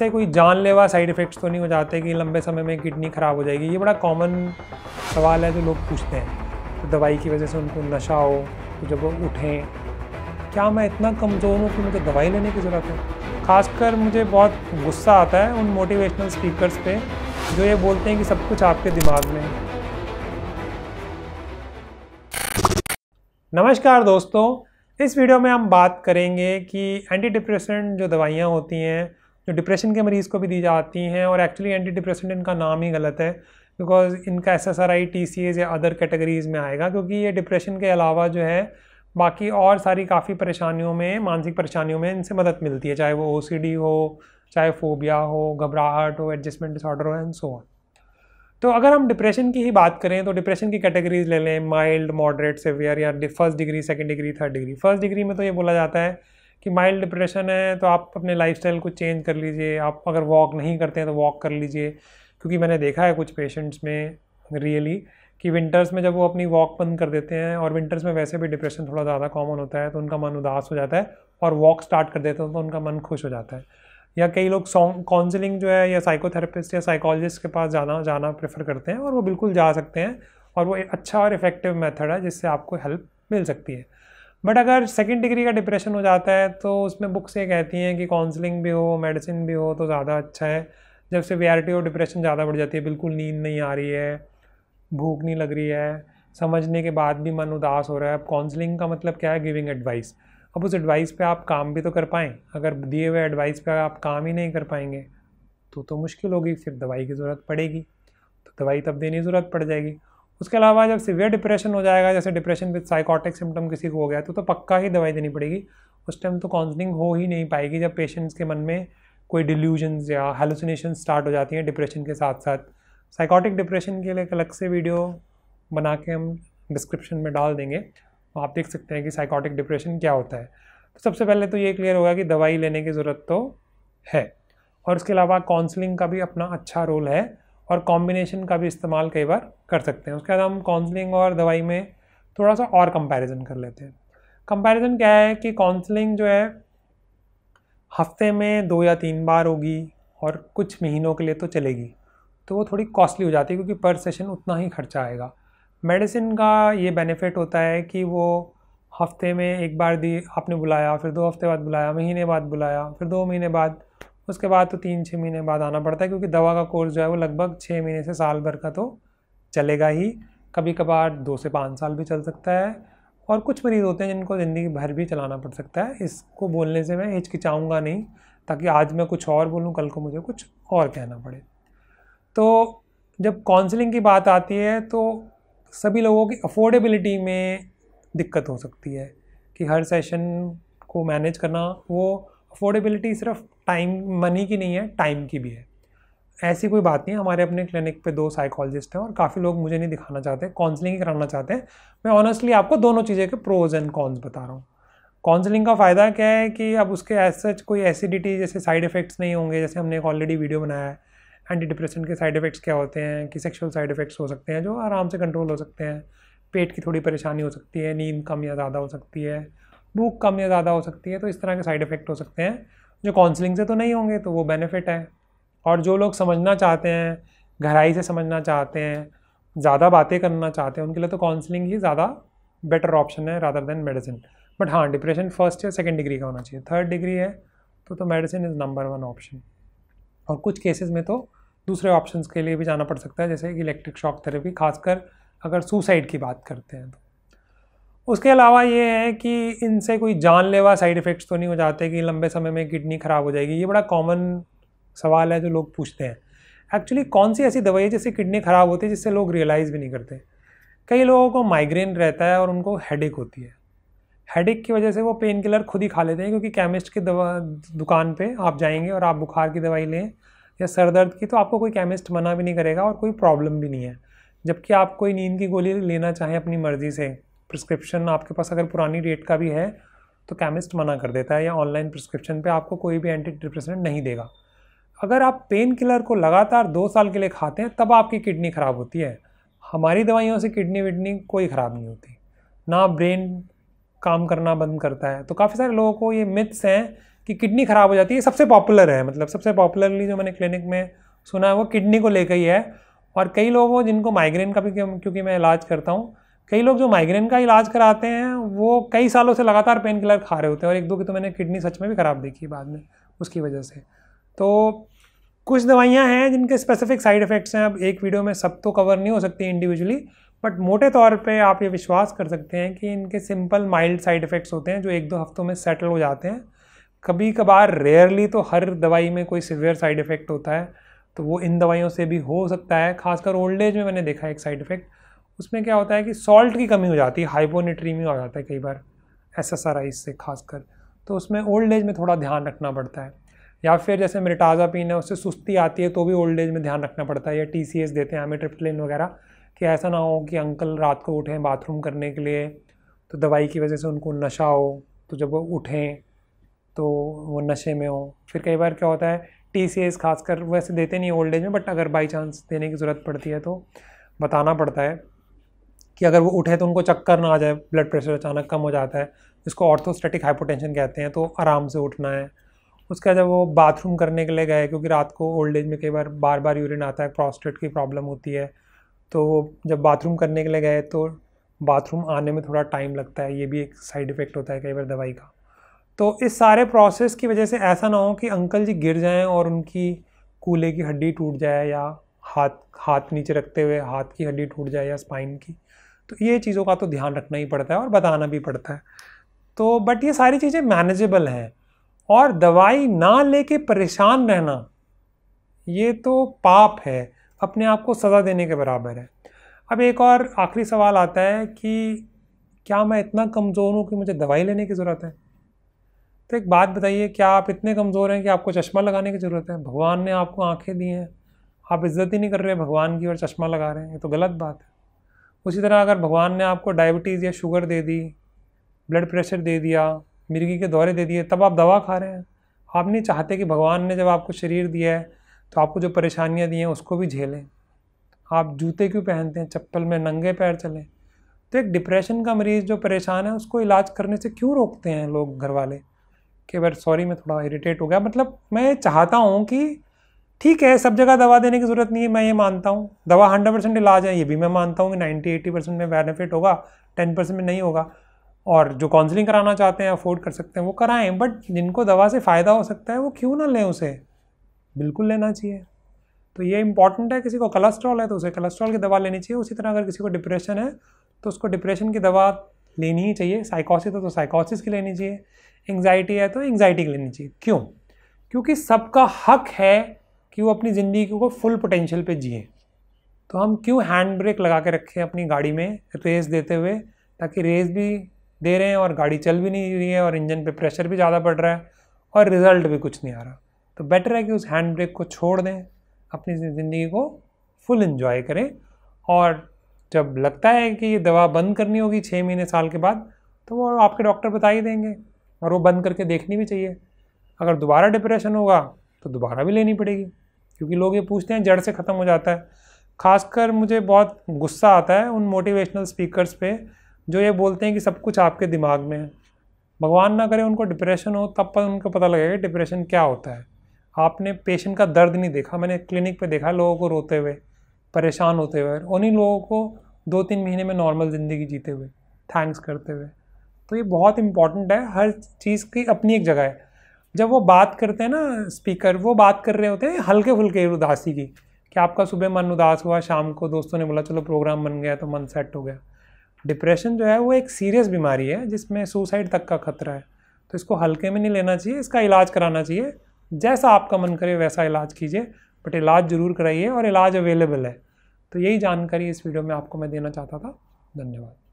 इससे कोई जानलेवा साइड इफ़ेक्ट्स तो नहीं हो जाते कि लंबे समय में किडनी ख़राब हो जाएगी ये बड़ा कॉमन सवाल है जो लोग पूछते हैं तो दवाई की वजह से उनको नशा हो तो जब वो उठें क्या मैं इतना कमज़ोर हूँ कि मुझे दवाई लेने की ज़रूरत है खासकर मुझे बहुत गुस्सा आता है उन मोटिवेशनल स्पीकर्स पे जो ये बोलते हैं कि सब कुछ आपके दिमाग में है नमस्कार दोस्तों इस वीडियो में हम बात करेंगे कि एंटी डिप्रेशन जो दवाइयाँ होती हैं जो डिप्रेशन के मरीज़ को भी दी जाती हैं और एक्चुअली एंटी डिप्रेशन इनका नाम ही गलत है बिकॉज इनका S S R I T C As या अदर कैटेगरीज़ में आएगा क्योंकि ये डिप्रेशन के अलावा जो है बाकी और सारी काफ़ी परेशानियों में मानसिक परेशानियों में इनसे मदद मिलती है चाहे वो ओ सी डी हो चाहे फोबिया हो घबराहट हो एडजस्टमेंट डिसऑर्डर हो एंड सो ऑन तो अगर हम डिप्रेशन की ही बात करें तो डिप्रेशन की कैटेगरीज ले लें माइल्ड मॉडरेट सेवियर या first degree second degree third degree first degree में तो ये बोला जाता है कि माइल्ड डिप्रेशन है तो आप अपने स्टाइल को चेंज कर लीजिए आप अगर वॉक नहीं करते हैं तो वॉक कर लीजिए क्योंकि मैंने देखा है कुछ पेशेंट्स में रियली कि विंटर्स में जब वो अपनी वॉक बंद कर देते हैं और विंटर्स में वैसे भी डिप्रेशन थोड़ा ज़्यादा कॉमन होता है तो उनका मन उदास हो जाता है और वॉक स्टार्ट कर देते हैं तो उनका मन खुश हो जाता है या कई लोग सॉन्ग काउंसिलिंग जो है या साइकोथेरेपिस्ट या साइकोलॉजिस्ट के पास जाना जाना प्रेफर करते हैं और वो बिल्कुल जा सकते हैं और वो एक अच्छा और इफेक्टिव मेथड है जिससे आपको हेल्प मिल सकती है बट अगर सेकेंड डिग्री का डिप्रेशन हो जाता है तो उसमें बुक्स ये कहती हैं कि काउंसलिंग भी हो मेडिसिन भी हो तो ज़्यादा अच्छा है जब से वी और डिप्रेशन ज़्यादा बढ़ जाती है बिल्कुल नींद नहीं आ रही है भूख नहीं लग रही है समझने के बाद भी मन उदास हो रहा है अब काउंसलिंग का मतलब क्या है गिविंग एडवाइस अब उस एडवाइस पे आप काम भी तो कर पाएँ अगर दिए हुए एडवाइस पे आप काम ही नहीं कर पाएंगे तो तो मुश्किल होगी फिर दवाई की ज़रूरत पड़ेगी तो दवाई तब देने की ज़रूरत पड़ जाएगी उसके अलावा जब सिवियर डिप्रेशन हो जाएगा जैसे डिप्रेशन विद साइकोटिक सिम्टम किसी को हो गया तो तो पक्का ही दवाई देनी पड़ेगी उस टाइम तो काउंसलिंग हो ही नहीं पाएगी जब पेशेंट्स के मन में कोई डिल्यूजन या हेलोसिनेशन स्टार्ट हो जाती हैं डिप्रेशन के साथ साथ साइकोटिक डिप्रेशन के लिए एक अलग से वीडियो बना के हम डिस्क्रिप्शन में डाल देंगे आप देख सकते हैं कि साइकोटिक डिप्रेशन क्या होता है तो सबसे पहले तो ये क्लियर होगा कि दवाई लेने की ज़रूरत तो है और उसके अलावा काउंसलिंग का भी अपना अच्छा रोल है और कॉम्बिनेशन का भी इस्तेमाल कई बार कर सकते हैं उसके बाद हम काउंसलिंग और दवाई में थोड़ा सा और कंपैरिजन कर लेते हैं कंपैरिजन क्या है कि काउंसलिंग जो है हफ्ते में दो या तीन बार होगी और कुछ महीनों के लिए तो चलेगी तो वो थोड़ी कॉस्टली हो जाती है क्योंकि पर सेशन उतना ही खर्चा आएगा मेडिसिन का ये बेनिफिट होता है कि वो हफ्ते में एक बार दी आपने बुलाया फिर दो हफ्ते बाद बुलाया महीने बाद बुलाया फिर दो महीने बाद उसके बाद तो तीन छः महीने बाद आना पड़ता है क्योंकि दवा का कोर्स जो है वो लगभग छः महीने से साल भर का तो चलेगा ही कभी कभार दो से पाँच साल भी चल सकता है और कुछ मरीज़ होते हैं जिनको ज़िंदगी भर भी चलाना पड़ सकता है इसको बोलने से मैं हिचकिचाऊँगा नहीं ताकि आज मैं कुछ और बोलूँ कल को मुझे कुछ और कहना पड़े तो जब काउंसलिंग की बात आती है तो सभी लोगों की अफोर्डेबिलिटी में दिक्कत हो सकती है कि हर सेशन को मैनेज करना वो अफोर्डेबिलिटी सिर्फ टाइम मनी की नहीं है टाइम की भी है ऐसी कोई बात नहीं है हमारे अपने क्लिनिक पे दो साइकोलॉजिस्ट हैं और काफ़ी लोग मुझे नहीं दिखाना चाहते काउंसलिंग ही कराना चाहते हैं मैं ऑनेस्टली आपको दोनों चीज़ें के प्रोज एंड कॉन्स बता रहा हूँ काउंसलिंग का फ़ायदा क्या है कि अब उसके एज सच कोई एसिडिटी जैसे साइड इफ़ेक्ट्स नहीं होंगे जैसे हमने एक ऑलरेडी वीडियो बनाया है एंटी डिप्रेशन के साइड इफ़ेक्ट्स क्या होते हैं कि सेक्शुअल साइड इफ़ेक्ट्स हो सकते हैं जो आराम से कंट्रोल हो सकते हैं पेट की थोड़ी परेशानी हो सकती है नींद कम या ज़्यादा हो सकती है भूख कम या ज़्यादा हो सकती है तो इस तरह के साइड इफ़ेक्ट हो सकते हैं जो काउंसलिंग से तो नहीं होंगे तो वो बेनिफिट है और जो लोग समझना चाहते हैं गहराई से समझना चाहते हैं ज़्यादा बातें करना चाहते हैं उनके लिए तो काउंसलिंग ही ज़्यादा बेटर ऑप्शन है रादर देन मेडिसिन बट हाँ डिप्रेशन फर्स्ट या सेकेंड डिग्री का होना चाहिए थर्ड डिग्री है तो तो medicine is number one option और कुछ केसेस में तो दूसरे ऑप्शंस के लिए भी जाना पड़ सकता है जैसे कि इलेक्ट्रिक शॉक थेरेपी खासकर अगर सुसाइड की बात करते हैं तो उसके अलावा ये है कि इनसे कोई जानलेवा साइड इफ़ेक्ट्स तो नहीं हो जाते कि लंबे समय में किडनी ख़राब हो जाएगी ये बड़ा कॉमन सवाल है जो लोग पूछते हैं एक्चुअली कौन सी ऐसी दवाई है जिससे किडनी ख़राब होती है जिससे लोग रियलाइज़ भी नहीं करते कई लोगों को माइग्रेन रहता है और उनको हेडेक होती है हेडेक की वजह से वो पेन किलर खुद ही खा लेते हैं क्योंकि केमिस्ट की दवा दुकान पे आप जाएंगे और आप बुखार की दवाई लें या सर दर्द की तो आपको कोई केमिस्ट मना भी नहीं करेगा और कोई प्रॉब्लम भी नहीं है जबकि आप कोई नींद की गोली लेना चाहें अपनी मर्ज़ी से प्रिस्क्रिप्शन आपके पास अगर पुरानी डेट का भी है तो केमिस्ट मना कर देता है या ऑनलाइन प्रिस्क्रिप्शन पे आपको कोई भी एंटी डिप्रेसेंट नहीं देगा अगर आप पेन किलर को लगातार दो साल के लिए खाते हैं तब आपकी किडनी ख़राब होती है हमारी दवाइयों से किडनी विडनी कोई ख़राब नहीं होती ना ब्रेन काम करना बंद करता है तो काफ़ी सारे लोगों को ये मिथ्स हैं कि किडनी ख़राब हो जाती है सबसे पॉपुलर है मतलब सबसे पॉपुलरली जो मैंने क्लिनिक में सुना है वो किडनी को लेकर ही है और कई लोग जिनको माइग्रेन का भी क्योंकि मैं इलाज करता हूँ कई लोग जो माइग्रेन का इलाज कराते हैं वो कई सालों से लगातार पेन किलर खा रहे होते हैं और एक दो की तो मैंने किडनी सच में भी ख़राब देखी बाद में उसकी वजह से तो कुछ दवाइयाँ हैं जिनके स्पेसिफिक साइड इफ़ेक्ट्स हैं अब एक वीडियो में सब तो कवर नहीं हो सकती इंडिविजुअली बट मोटे तौर पे आप ये विश्वास कर सकते हैं कि इनके सिंपल माइल्ड साइड इफ़ेक्ट्स होते हैं जो एक दो हफ्तों में सेटल हो जाते हैं कभी कभार रेयरली तो हर दवाई में कोई सिवियर साइड इफ़ेक्ट होता है तो वो इन दवाइयों से भी हो सकता है खासकर ओल्ड एज में मैंने देखा एक साइड इफ़ेक्ट उसमें क्या होता है कि सॉल्ट की कमी हो जाती है हाइपोनिट्रीमी हो जाता है कई बार एस एस आर आई से खासकर तो उसमें ओल्ड एज में थोड़ा ध्यान रखना पड़ता है या फिर जैसे मेटाजापीन है उससे सुस्ती आती है तो भी ओल्ड एज में ध्यान रखना पड़ता है या टी सी एस देते हैं हमें वगैरह कि ऐसा ना हो कि अंकल रात को उठें बाथरूम करने के लिए तो दवाई की वजह से उनको नशा हो तो जब वो उठें तो वो नशे में हो फिर कई बार क्या होता है टी सी एस खासकर वैसे देते नहीं ओल्ड एज में बट अगर बाई चांस देने की ज़रूरत पड़ती है तो बताना पड़ता है कि अगर वो उठे तो उनको चक्कर ना आ जाए ब्लड प्रेशर अचानक कम हो जाता है इसको ऑर्थोस्टेटिक हाइपोटेंशन कहते हैं तो आराम से उठना है उसका जब वो बाथरूम करने के लिए गए क्योंकि रात को ओल्ड एज में कई बार बार बार यूरिन आता है प्रोस्टेट की प्रॉब्लम होती है तो वो जब बाथरूम करने के लिए गए तो बाथरूम आने में थोड़ा टाइम लगता है ये भी एक साइड इफ़ेक्ट होता है कई बार दवाई का तो इस सारे प्रोसेस की वजह से ऐसा ना हो कि अंकल जी गिर जाएं और उनकी कूले की हड्डी टूट जाए या हाथ हाथ नीचे रखते हुए हाथ की हड्डी टूट जाए या स्पाइन की तो ये चीज़ों का तो ध्यान रखना ही पड़ता है और बताना भी पड़ता है तो बट ये सारी चीज़ें मैनेजेबल हैं और दवाई ना लेके परेशान रहना ये तो पाप है अपने आप को सज़ा देने के बराबर है अब एक और आखिरी सवाल आता है कि क्या मैं इतना कमज़ोर हूँ कि मुझे दवाई लेने की ज़रूरत है तो एक बात बताइए क्या आप इतने कमज़ोर हैं कि आपको चश्मा लगाने की ज़रूरत है भगवान ने आपको आंखें दी हैं आप इज़्ज़त ही नहीं कर रहे भगवान की और चश्मा लगा रहे हैं ये तो गलत बात है उसी तरह अगर भगवान ने आपको डायबिटीज़ या शुगर दे दी ब्लड प्रेशर दे दिया मिर्गी के दौरे दे दिए तब आप दवा खा रहे हैं आप नहीं चाहते कि भगवान ने जब आपको शरीर दिया है तो आपको जो परेशानियाँ दी हैं उसको भी झेलें आप जूते क्यों पहनते हैं चप्पल में नंगे पैर चलें तो एक डिप्रेशन का मरीज़ जो परेशान है उसको इलाज करने से क्यों रोकते हैं लोग घर वाले कि बार सॉरी मैं थोड़ा इरिटेट हो गया मतलब मैं चाहता हूँ कि ठीक है सब जगह दवा देने की ज़रूरत नहीं है मैं ये मानता हूँ दवा हंड्रेड परसेंट इलाज है ये भी मैं मानता हूँ कि नाइन्टी एट्टी परसेंट में बेनिफिट होगा टेन परसेंट में नहीं होगा और जो काउंसलिंग कराना चाहते हैं अफोर्ड कर सकते हैं वो कराएं बट जिनको दवा से फ़ायदा हो सकता है वो क्यों ना लें उसे बिल्कुल लेना चाहिए तो ये इंपॉर्टेंट है किसी को कोलेस्ट्रॉल है तो उसे कोलेस्ट्रॉल की दवा लेनी चाहिए उसी तरह अगर किसी को डिप्रेशन है तो उसको डिप्रेशन की दवा लेनी ही चाहिए साइकोसिस है तो साइकोसिस की लेनी चाहिए एंग्जाइटी है तो एंग्जाइटी की लेनी चाहिए क्यों क्योंकि सबका हक है कि वो अपनी ज़िंदगी को फुल पोटेंशियल पे जिए तो हम क्यों हैंड ब्रेक लगा के रखें अपनी गाड़ी में रेस देते हुए ताकि रेस भी दे रहे हैं और गाड़ी चल भी नहीं रही है और इंजन पे प्रेशर भी ज़्यादा पड़ रहा है और रिज़ल्ट भी कुछ नहीं आ रहा तो बेटर है कि उस हैंड ब्रेक को छोड़ दें अपनी ज़िंदगी को फुल इन्जॉय करें और जब लगता है कि ये दवा बंद करनी होगी छः महीने साल के बाद तो वो आपके डॉक्टर बता ही देंगे और वो बंद करके देखनी भी चाहिए अगर दोबारा डिप्रेशन होगा तो दोबारा भी लेनी पड़ेगी क्योंकि लोग ये पूछते हैं जड़ से ख़त्म हो जाता है खासकर मुझे बहुत गुस्सा आता है उन मोटिवेशनल स्पीकर्स पे जो ये बोलते हैं कि सब कुछ आपके दिमाग में है भगवान ना करे उनको डिप्रेशन हो तब पर उनको पता लगेगा डिप्रेशन क्या होता है आपने पेशेंट का दर्द नहीं देखा मैंने क्लिनिक पे देखा लोगों को रोते हुए परेशान होते हुए उन्हीं लोगों को दो तीन महीने में नॉर्मल ज़िंदगी जीते हुए थैंक्स करते हुए तो ये बहुत इंपॉर्टेंट है हर चीज़ की अपनी एक जगह है जब वो बात करते हैं ना स्पीकर वो बात कर रहे होते हैं हल्के फुल्के उदासी की कि आपका सुबह मन उदास हुआ शाम को दोस्तों ने बोला चलो प्रोग्राम बन गया तो मन सेट हो गया डिप्रेशन जो है वो एक सीरियस बीमारी है जिसमें सुसाइड तक का खतरा है तो इसको हल्के में नहीं लेना चाहिए इसका इलाज कराना चाहिए जैसा आपका मन करे वैसा इलाज कीजिए बट इलाज ज़रूर कराइए और इलाज अवेलेबल है तो यही जानकारी इस वीडियो में आपको मैं देना चाहता था धन्यवाद